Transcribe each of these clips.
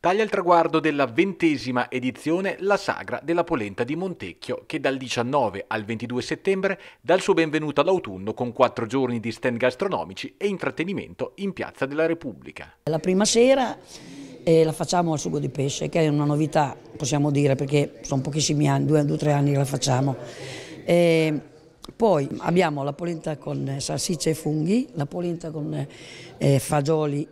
Taglia il traguardo della ventesima edizione la Sagra della Polenta di Montecchio, che dal 19 al 22 settembre dà il suo benvenuto all'autunno con quattro giorni di stand gastronomici e intrattenimento in Piazza della Repubblica. La prima sera eh, la facciamo al sugo di pesce, che è una novità, possiamo dire, perché sono pochissimi anni, due o tre anni che la facciamo. Eh, poi abbiamo la polenta con salsiccia e funghi, la polenta con eh, fagioli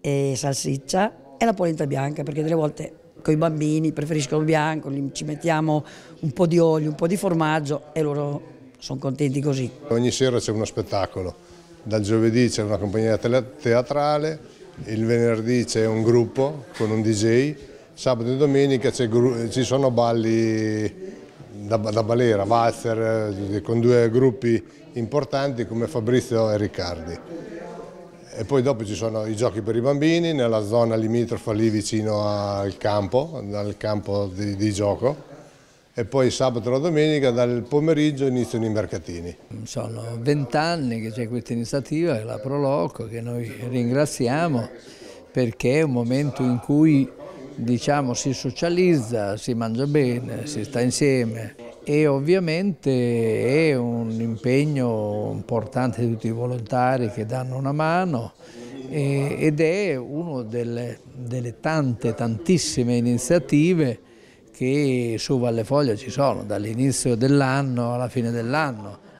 e salsiccia, e la polenta bianca perché delle volte con i bambini preferiscono il bianco, ci mettiamo un po' di olio, un po' di formaggio e loro sono contenti così. Ogni sera c'è uno spettacolo, dal giovedì c'è una compagnia teatrale, il venerdì c'è un gruppo con un DJ, sabato e domenica ci sono balli da, da balera, valzer, eh, con due gruppi importanti come Fabrizio e Riccardi. E poi dopo ci sono i giochi per i bambini nella zona limitrofa lì vicino al campo, dal campo di, di gioco. E poi sabato e la domenica dal pomeriggio iniziano i mercatini. Sono vent'anni che c'è questa iniziativa, la Proloco, che noi ringraziamo perché è un momento in cui diciamo, si socializza, si mangia bene, si sta insieme e ovviamente è un impegno importante di tutti i volontari che danno una mano e, ed è una delle, delle, tante, tantissime iniziative che su Valle Foglia ci sono dall'inizio dell'anno alla fine dell'anno.